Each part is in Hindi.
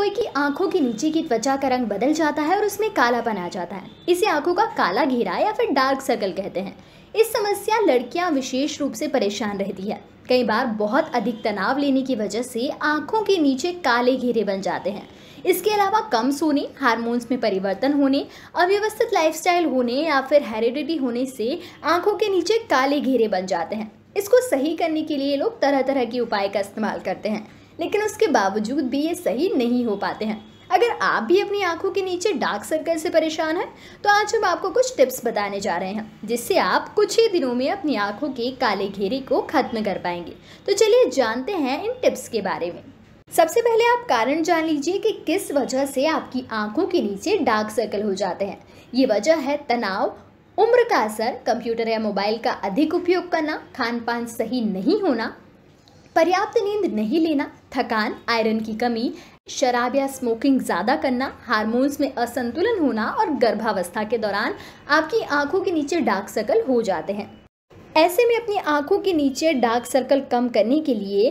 हुए कि आंखों के नीचे की त्वचा का रंग बदल जाता है और उसमें कालापन आ जाता है इसे आंखों का काला घेरा या फिर डार्क सर्कल कहते हैं इस समस्या लड़कियां विशेष रूप से परेशान रहती है कई बार बहुत अधिक तनाव लेने की वजह से आंखों के नीचे काले घेरे बन जाते हैं इसके अलावा कम सोने हार्मोन्स में परिवर्तन होने अव्यवस्थित लाइफस्टाइल होने या फिर हेरिडिटी होने से आंखों के नीचे काले घेरे बन जाते हैं इसको सही करने के लिए लोग तरह तरह के उपाय का इस्तेमाल करते हैं लेकिन उसके बावजूद भी ये सही नहीं हो पाते हैं अगर आप भी अपनी आंखों के नीचे डार्क सर्कल से परेशान हैं तो आज हम आपको कुछ टिप्स बताने जा रहे हैं जिससे आप कुछ ही दिनों में अपनी आंखों के काले घेरे को खत्म कर पाएंगे तो चलिए जानते हैं इन टिप्स के बारे में सबसे पहले आप कारण जान लीजिए कि किस वजह से आपकी आंखों के नीचे डार्क सर्कल हो जाते हैं ये वजह है तनाव उम्र का असर कंप्यूटर या मोबाइल का अधिक उपयोग करना खान पान सही नहीं होना पर्याप्त नींद नहीं लेना थकान आयरन की कमी शराब या स्मोकिंग ज़्यादा करना हार्मोन्स में असंतुलन होना और गर्भावस्था के दौरान आपकी आंखों के नीचे डार्क सर्कल हो जाते हैं ऐसे में अपनी आंखों के नीचे डार्क सर्कल कम करने के लिए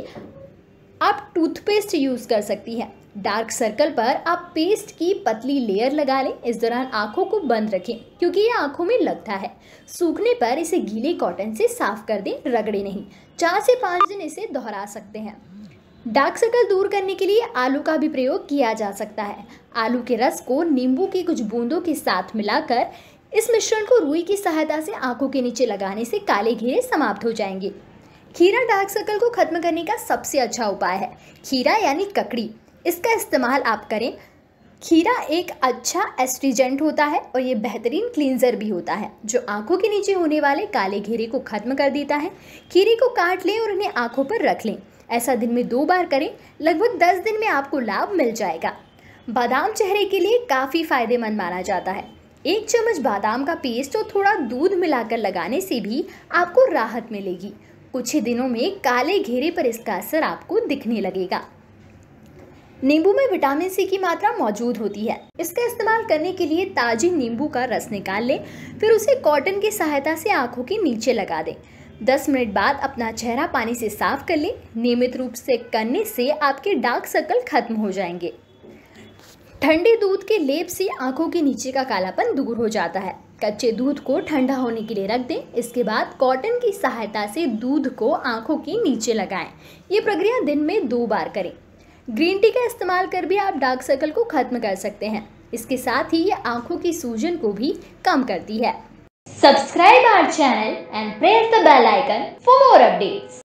आप टूथपेस्ट यूज़ कर सकती हैं डार्क सर्कल पर आप पेस्ट की पतली लेयर लगा लें इस दौरान आंखों को बंद रखें क्योंकि ये आंखों में लगता है सूखने पर इसे गीले कॉटन से साफ कर दें रगड़े नहीं चार से पाँच दिन इसे दोहरा सकते हैं डार्क सर्कल दूर करने के लिए आलू का भी प्रयोग किया जा सकता है आलू के रस को नींबू की कुछ बूंदों के साथ मिलाकर इस मिश्रण को रुई की सहायता से आंखों के नीचे लगाने से काले घेरे समाप्त हो जाएंगे खीरा डार्क सर्कल को खत्म करने का सबसे अच्छा उपाय है खीरा यानी ककड़ी इसका इस्तेमाल आप करें खीरा एक अच्छा एस्ट्रीजेंट होता है और ये बेहतरीन क्लींजर भी होता है जो आंखों के नीचे होने वाले काले घेरे को खत्म कर देता है खीरे को काट लें और उन्हें आंखों पर रख लें ऐसा दिन में दो बार करें लगभग दस दिन में आपको लाभ मिल जाएगा बादाम चेहरे के लिए काफ़ी फायदेमंद माना जाता है एक चम्मच बादाम का पेस्ट और थोड़ा दूध मिलाकर लगाने से भी आपको राहत मिलेगी कुछ ही दिनों में काले घेरे पर इसका असर आपको दिखने लगेगा नींबू में विटामिन सी की मात्रा मौजूद होती है इसका इस्तेमाल करने के लिए ताजे नींबू का रस निकाल लें फिर उसे कॉटन की सहायता से आंखों के नीचे लगा दें 10 मिनट बाद अपना चेहरा पानी से साफ कर लें नियमित रूप से करने से आपके डार्क सर्कल खत्म हो जाएंगे ठंडे दूध के लेप से आंखों के नीचे का कालापन दूर हो जाता है कच्चे दूध को ठंडा होने के लिए रख दें इसके बाद कॉटन की सहायता से दूध को आंखों के नीचे लगाएं ये प्रक्रिया दिन में दो बार करें ग्रीन टी का इस्तेमाल कर भी आप डार्क सर्कल को खत्म कर सकते हैं इसके साथ ही ये आंखों की सूजन को भी कम करती है subscribe our channel and press the bell icon for more updates